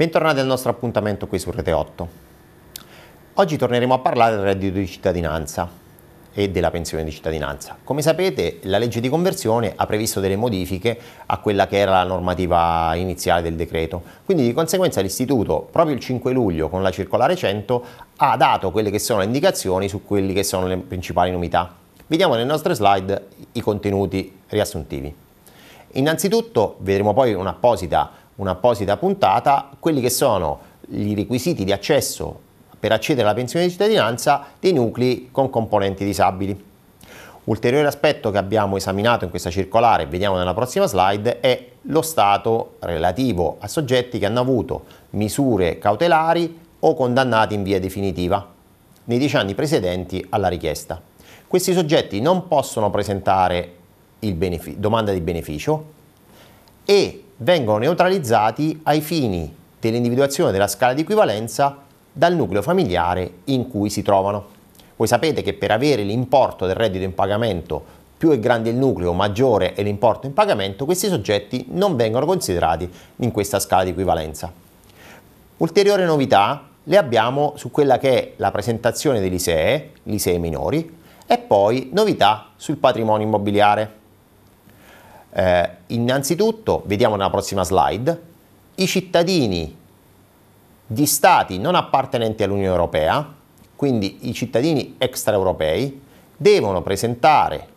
Bentornati al nostro appuntamento qui su Rete 8. Oggi torneremo a parlare del reddito di cittadinanza e della pensione di cittadinanza. Come sapete la legge di conversione ha previsto delle modifiche a quella che era la normativa iniziale del decreto, quindi di conseguenza l'istituto proprio il 5 luglio con la circolare 100 ha dato quelle che sono le indicazioni su quelle che sono le principali novità. Vediamo nelle nostre slide i contenuti riassuntivi. Innanzitutto vedremo poi un'apposita un'apposita puntata, quelli che sono i requisiti di accesso per accedere alla pensione di cittadinanza dei nuclei con componenti disabili. Ulteriore aspetto che abbiamo esaminato in questa circolare, vediamo nella prossima slide, è lo stato relativo a soggetti che hanno avuto misure cautelari o condannati in via definitiva nei dieci anni precedenti alla richiesta. Questi soggetti non possono presentare domanda di beneficio e vengono neutralizzati ai fini dell'individuazione della scala di equivalenza dal nucleo familiare in cui si trovano. Voi sapete che per avere l'importo del reddito in pagamento più è grande il nucleo, maggiore è l'importo in pagamento, questi soggetti non vengono considerati in questa scala di equivalenza. Ulteriore novità le abbiamo su quella che è la presentazione degli l'ISEE gli minori, e poi novità sul patrimonio immobiliare. Eh, innanzitutto, vediamo nella prossima slide, i cittadini di stati non appartenenti all'Unione Europea, quindi i cittadini extraeuropei, devono presentare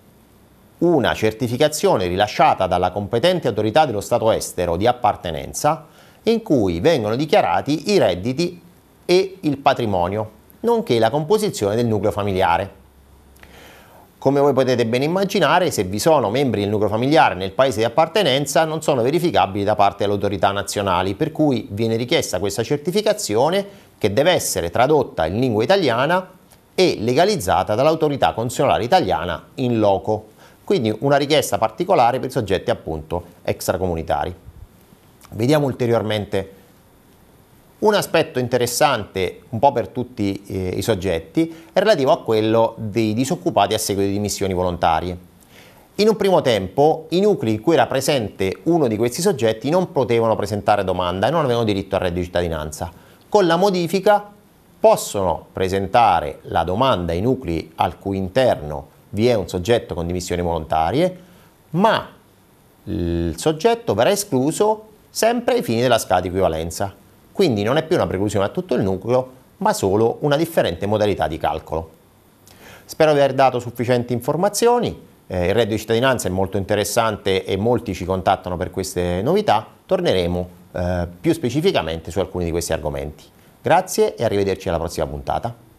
una certificazione rilasciata dalla competente autorità dello Stato estero di appartenenza in cui vengono dichiarati i redditi e il patrimonio, nonché la composizione del nucleo familiare. Come voi potete ben immaginare, se vi sono membri del nucleo familiare nel paese di appartenenza non sono verificabili da parte delle autorità nazionali, per cui viene richiesta questa certificazione che deve essere tradotta in lingua italiana e legalizzata dall'autorità consolare italiana in loco. Quindi una richiesta particolare per soggetti appunto extracomunitari. Vediamo ulteriormente un aspetto interessante un po' per tutti eh, i soggetti è relativo a quello dei disoccupati a seguito di dimissioni volontarie. In un primo tempo i nuclei in cui era presente uno di questi soggetti non potevano presentare domanda e non avevano diritto al reddito di cittadinanza. Con la modifica possono presentare la domanda ai nuclei al cui interno vi è un soggetto con dimissioni volontarie, ma il soggetto verrà escluso sempre ai fini della scala di equivalenza. Quindi non è più una preclusione a tutto il nucleo, ma solo una differente modalità di calcolo. Spero di aver dato sufficienti informazioni. Eh, il reddito di cittadinanza è molto interessante e molti ci contattano per queste novità. Torneremo eh, più specificamente su alcuni di questi argomenti. Grazie e arrivederci alla prossima puntata.